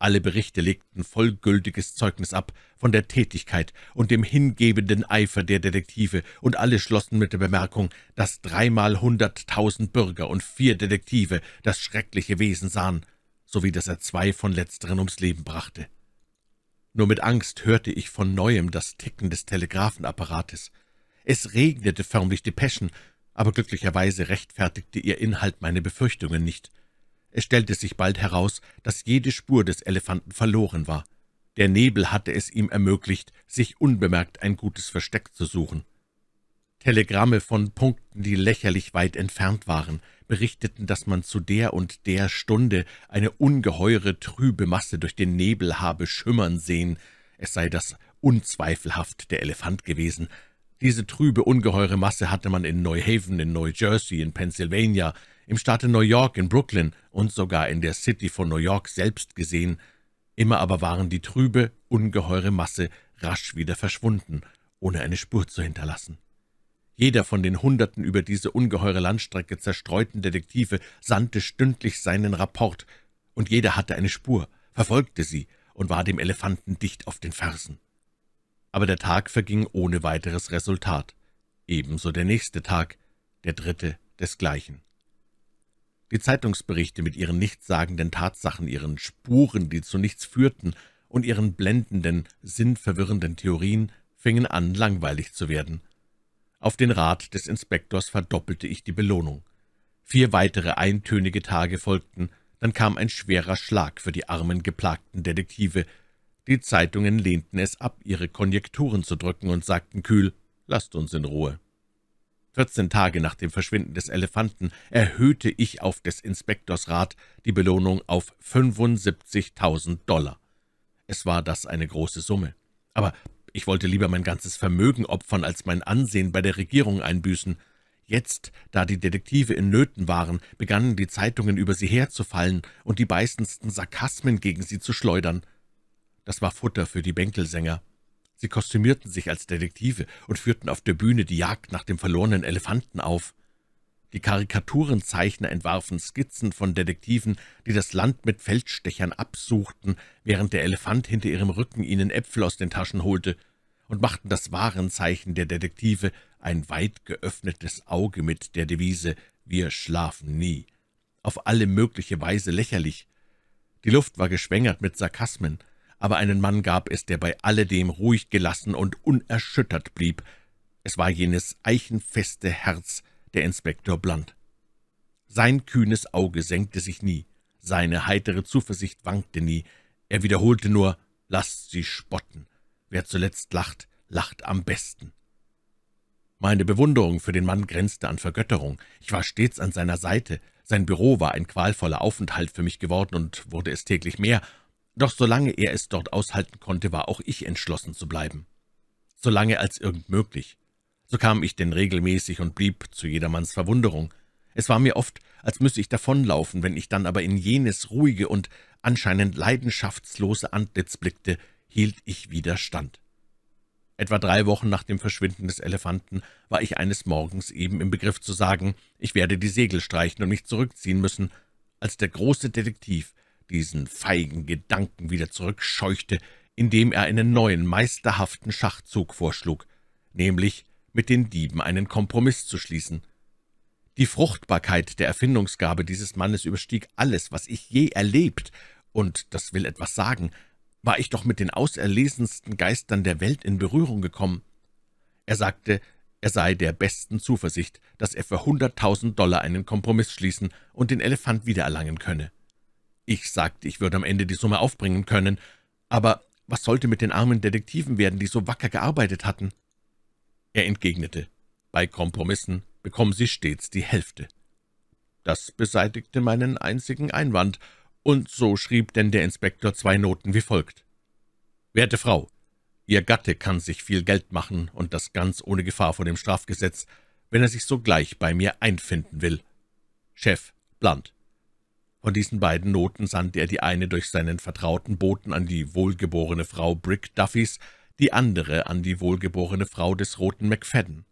[SPEAKER 1] Alle Berichte legten vollgültiges Zeugnis ab von der Tätigkeit und dem hingebenden Eifer der Detektive, und alle schlossen mit der Bemerkung, dass dreimal hunderttausend Bürger und vier Detektive das schreckliche Wesen sahen, sowie dass er zwei von letzteren ums Leben brachte. Nur mit Angst hörte ich von Neuem das Ticken des Telegrafenapparates. Es regnete förmlich Depeschen, aber glücklicherweise rechtfertigte ihr Inhalt meine Befürchtungen nicht. Es stellte sich bald heraus, dass jede Spur des Elefanten verloren war. Der Nebel hatte es ihm ermöglicht, sich unbemerkt ein gutes Versteck zu suchen. Telegramme von Punkten, die lächerlich weit entfernt waren, berichteten, dass man zu der und der Stunde eine ungeheure trübe Masse durch den Nebel habe schimmern sehen, es sei das unzweifelhaft der Elefant gewesen. Diese trübe, ungeheure Masse hatte man in New Haven, in New Jersey, in Pennsylvania, im Staate New York, in Brooklyn und sogar in der City von New York selbst gesehen, immer aber waren die trübe, ungeheure Masse rasch wieder verschwunden, ohne eine Spur zu hinterlassen. Jeder von den Hunderten über diese ungeheure Landstrecke zerstreuten Detektive sandte stündlich seinen Rapport, und jeder hatte eine Spur, verfolgte sie und war dem Elefanten dicht auf den Fersen. Aber der Tag verging ohne weiteres Resultat, ebenso der nächste Tag, der dritte desgleichen die Zeitungsberichte mit ihren nichtssagenden Tatsachen, ihren Spuren, die zu nichts führten, und ihren blendenden, sinnverwirrenden Theorien fingen an, langweilig zu werden. Auf den Rat des Inspektors verdoppelte ich die Belohnung. Vier weitere eintönige Tage folgten, dann kam ein schwerer Schlag für die armen, geplagten Detektive. Die Zeitungen lehnten es ab, ihre Konjekturen zu drücken und sagten kühl, »Lasst uns in Ruhe.« 14 Tage nach dem Verschwinden des Elefanten erhöhte ich auf des Inspektors Rat die Belohnung auf 75.000 Dollar. Es war das eine große Summe. Aber ich wollte lieber mein ganzes Vermögen opfern, als mein Ansehen bei der Regierung einbüßen. Jetzt, da die Detektive in Nöten waren, begannen die Zeitungen über sie herzufallen und die beißendsten Sarkasmen gegen sie zu schleudern. Das war Futter für die Bänkelsänger. Sie kostümierten sich als Detektive und führten auf der Bühne die Jagd nach dem verlorenen Elefanten auf. Die Karikaturenzeichner entwarfen Skizzen von Detektiven, die das Land mit Feldstechern absuchten, während der Elefant hinter ihrem Rücken ihnen Äpfel aus den Taschen holte, und machten das Warenzeichen der Detektive, ein weit geöffnetes Auge mit der Devise »Wir schlafen nie«, auf alle mögliche Weise lächerlich. Die Luft war geschwängert mit Sarkasmen, aber einen Mann gab es, der bei alledem ruhig gelassen und unerschüttert blieb. Es war jenes eichenfeste Herz der Inspektor Blunt. Sein kühnes Auge senkte sich nie, seine heitere Zuversicht wankte nie, er wiederholte nur, »Lasst sie spotten. Wer zuletzt lacht, lacht am besten.« meine Bewunderung für den Mann grenzte an Vergötterung. Ich war stets an seiner Seite. Sein Büro war ein qualvoller Aufenthalt für mich geworden und wurde es täglich mehr, doch solange er es dort aushalten konnte, war auch ich entschlossen zu bleiben. Solange als irgend möglich. So kam ich denn regelmäßig und blieb zu jedermanns Verwunderung. Es war mir oft, als müsse ich davonlaufen, wenn ich dann aber in jenes ruhige und anscheinend leidenschaftslose Antlitz blickte, hielt ich wieder stand. Etwa drei Wochen nach dem Verschwinden des Elefanten war ich eines Morgens eben im Begriff zu sagen, ich werde die Segel streichen und mich zurückziehen müssen, als der große Detektiv diesen feigen Gedanken wieder zurückscheuchte, indem er einen neuen, meisterhaften Schachzug vorschlug, nämlich mit den Dieben einen Kompromiss zu schließen. Die Fruchtbarkeit der Erfindungsgabe dieses Mannes überstieg alles, was ich je erlebt, und das will etwas sagen, war ich doch mit den auserlesensten Geistern der Welt in Berührung gekommen. Er sagte, er sei der besten Zuversicht, dass er für hunderttausend Dollar einen Kompromiss schließen und den Elefant wiedererlangen könne. Ich sagte, ich würde am Ende die Summe aufbringen können, aber was sollte mit den armen Detektiven werden, die so wacker gearbeitet hatten? Er entgegnete, bei Kompromissen bekommen sie stets die Hälfte. Das beseitigte meinen einzigen Einwand, und so schrieb denn der Inspektor zwei Noten wie folgt. »Werte Frau, Ihr Gatte kann sich viel Geld machen, und das ganz ohne Gefahr vor dem Strafgesetz, wenn er sich sogleich bei mir einfinden will. Chef, Blunt.« von diesen beiden Noten sandte er die eine durch seinen vertrauten Boten an die wohlgeborene Frau Brick Duffys, die andere an die wohlgeborene Frau des roten McFadden.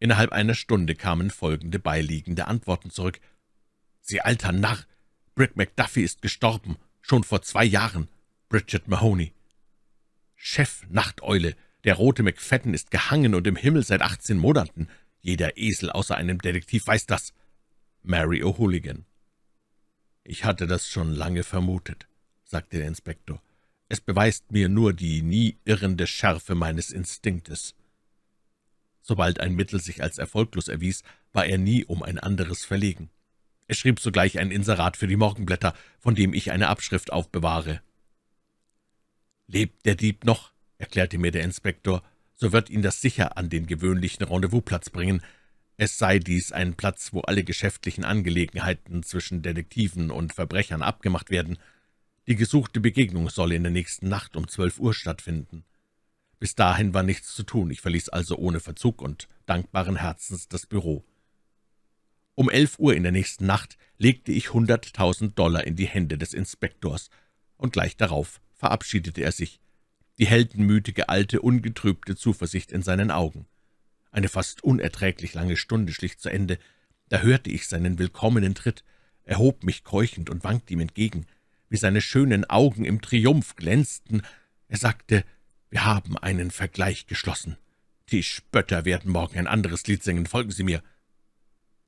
[SPEAKER 1] Innerhalb einer Stunde kamen folgende beiliegende Antworten zurück. »Sie alter Narr! Brick McDuffie ist gestorben, schon vor zwei Jahren. Bridget Mahoney. Chef Nachteule, der rote McFadden ist gehangen und im Himmel seit 18 Monaten. Jeder Esel außer einem Detektiv weiß das. Mary O'Hooligan. »Ich hatte das schon lange vermutet«, sagte der Inspektor. »Es beweist mir nur die nie irrende Schärfe meines Instinktes.« Sobald ein Mittel sich als erfolglos erwies, war er nie um ein anderes verlegen. Er schrieb sogleich ein Inserat für die Morgenblätter, von dem ich eine Abschrift aufbewahre. »Lebt der Dieb noch?« erklärte mir der Inspektor. »So wird ihn das sicher an den gewöhnlichen Rendezvousplatz bringen. Es sei dies ein Platz, wo alle geschäftlichen Angelegenheiten zwischen Detektiven und Verbrechern abgemacht werden. Die gesuchte Begegnung solle in der nächsten Nacht um zwölf Uhr stattfinden. Bis dahin war nichts zu tun, ich verließ also ohne Verzug und dankbaren Herzens das Büro. Um elf Uhr in der nächsten Nacht legte ich hunderttausend Dollar in die Hände des Inspektors, und gleich darauf verabschiedete er sich, die heldenmütige alte, ungetrübte Zuversicht in seinen Augen eine fast unerträglich lange Stunde schlich zu Ende. Da hörte ich seinen willkommenen Tritt, Er hob mich keuchend und wankte ihm entgegen, wie seine schönen Augen im Triumph glänzten. Er sagte, »Wir haben einen Vergleich geschlossen. Die Spötter werden morgen ein anderes Lied singen, folgen Sie mir.«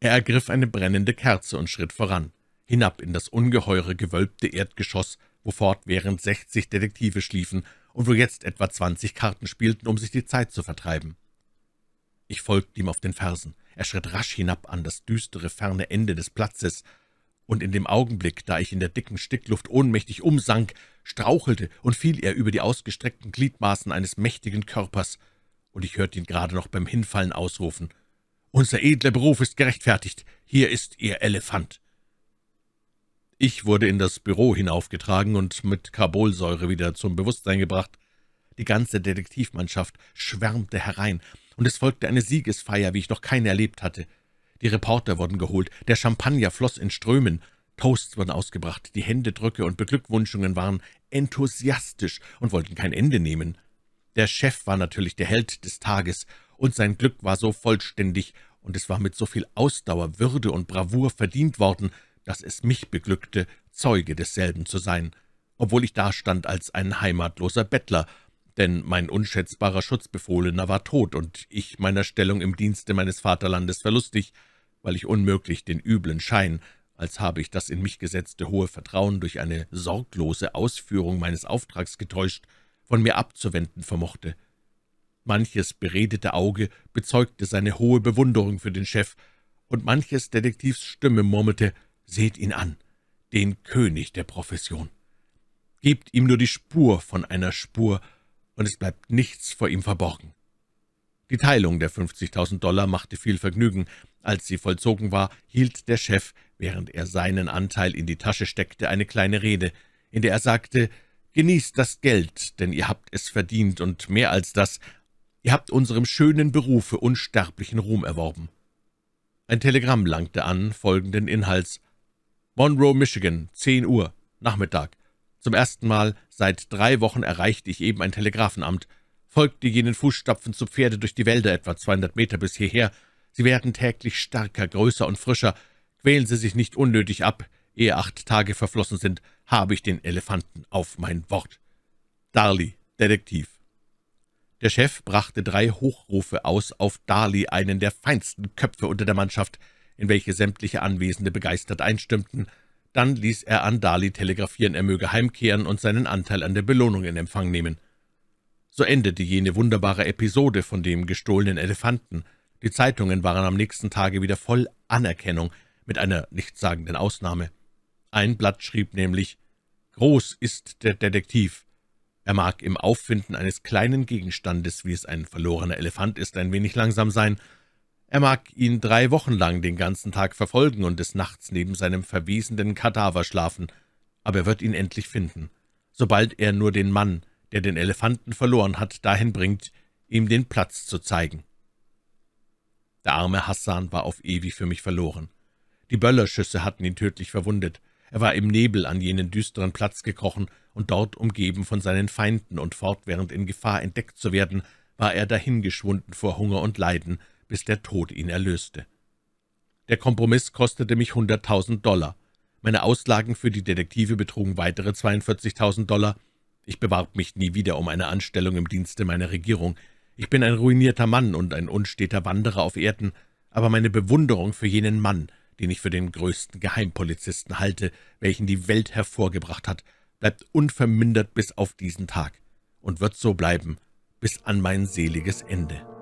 [SPEAKER 1] Er ergriff eine brennende Kerze und schritt voran, hinab in das ungeheure, gewölbte Erdgeschoss, wo fortwährend sechzig Detektive schliefen und wo jetzt etwa zwanzig Karten spielten, um sich die Zeit zu vertreiben. Ich folgte ihm auf den Fersen. Er schritt rasch hinab an das düstere, ferne Ende des Platzes, und in dem Augenblick, da ich in der dicken Stickluft ohnmächtig umsank, strauchelte und fiel er über die ausgestreckten Gliedmaßen eines mächtigen Körpers, und ich hörte ihn gerade noch beim Hinfallen ausrufen. »Unser edler Beruf ist gerechtfertigt. Hier ist Ihr Elefant.« Ich wurde in das Büro hinaufgetragen und mit Carbolsäure wieder zum Bewusstsein gebracht. Die ganze Detektivmannschaft schwärmte herein, und es folgte eine Siegesfeier, wie ich noch keine erlebt hatte. Die Reporter wurden geholt, der Champagner floss in Strömen, Toasts wurden ausgebracht, die Händedrücke und Beglückwunschungen waren enthusiastisch und wollten kein Ende nehmen. Der Chef war natürlich der Held des Tages, und sein Glück war so vollständig, und es war mit so viel Ausdauer, Würde und Bravour verdient worden, dass es mich beglückte, Zeuge desselben zu sein, obwohl ich dastand als ein heimatloser Bettler denn mein unschätzbarer Schutzbefohlener war tot und ich meiner Stellung im Dienste meines Vaterlandes verlustig, weil ich unmöglich den üblen Schein, als habe ich das in mich gesetzte hohe Vertrauen durch eine sorglose Ausführung meines Auftrags getäuscht, von mir abzuwenden vermochte. Manches beredete Auge bezeugte seine hohe Bewunderung für den Chef, und manches Detektivs Stimme murmelte, »Seht ihn an, den König der Profession. Gebt ihm nur die Spur von einer Spur, und es bleibt nichts vor ihm verborgen. Die Teilung der 50.000 Dollar machte viel Vergnügen. Als sie vollzogen war, hielt der Chef, während er seinen Anteil in die Tasche steckte, eine kleine Rede, in der er sagte, »Genießt das Geld, denn ihr habt es verdient, und mehr als das, ihr habt unserem schönen Berufe unsterblichen Ruhm erworben.« Ein Telegramm langte an, folgenden Inhalts, »Monroe, Michigan, 10 Uhr, Nachmittag. Zum ersten Mal seit drei Wochen erreichte ich eben ein Telegrafenamt, folgte jenen Fußstapfen zu Pferde durch die Wälder, etwa 200 Meter bis hierher. Sie werden täglich stärker, größer und frischer. Quälen Sie sich nicht unnötig ab. Ehe acht Tage verflossen sind, habe ich den Elefanten auf mein Wort. Darley, Detektiv. Der Chef brachte drei Hochrufe aus auf Darley, einen der feinsten Köpfe unter der Mannschaft, in welche sämtliche Anwesende begeistert einstimmten – dann ließ er an Dali telegrafieren, er möge heimkehren und seinen Anteil an der Belohnung in Empfang nehmen. So endete jene wunderbare Episode von dem gestohlenen Elefanten. Die Zeitungen waren am nächsten Tage wieder voll Anerkennung, mit einer nichtssagenden Ausnahme. Ein Blatt schrieb nämlich, »Groß ist der Detektiv. Er mag im Auffinden eines kleinen Gegenstandes, wie es ein verlorener Elefant ist, ein wenig langsam sein, er mag ihn drei Wochen lang den ganzen Tag verfolgen und des Nachts neben seinem verwesenden Kadaver schlafen, aber er wird ihn endlich finden, sobald er nur den Mann, der den Elefanten verloren hat, dahin bringt, ihm den Platz zu zeigen. Der arme Hassan war auf ewig für mich verloren. Die Böllerschüsse hatten ihn tödlich verwundet. Er war im Nebel an jenen düsteren Platz gekrochen und dort umgeben von seinen Feinden und fortwährend in Gefahr entdeckt zu werden, war er dahingeschwunden vor Hunger und Leiden, bis der Tod ihn erlöste. Der Kompromiss kostete mich 100.000 Dollar. Meine Auslagen für die Detektive betrugen weitere 42.000 Dollar. Ich bewarb mich nie wieder um eine Anstellung im Dienste meiner Regierung. Ich bin ein ruinierter Mann und ein unsteter Wanderer auf Erden, aber meine Bewunderung für jenen Mann, den ich für den größten Geheimpolizisten halte, welchen die Welt hervorgebracht hat, bleibt unvermindert bis auf diesen Tag und wird so bleiben bis an mein seliges Ende.«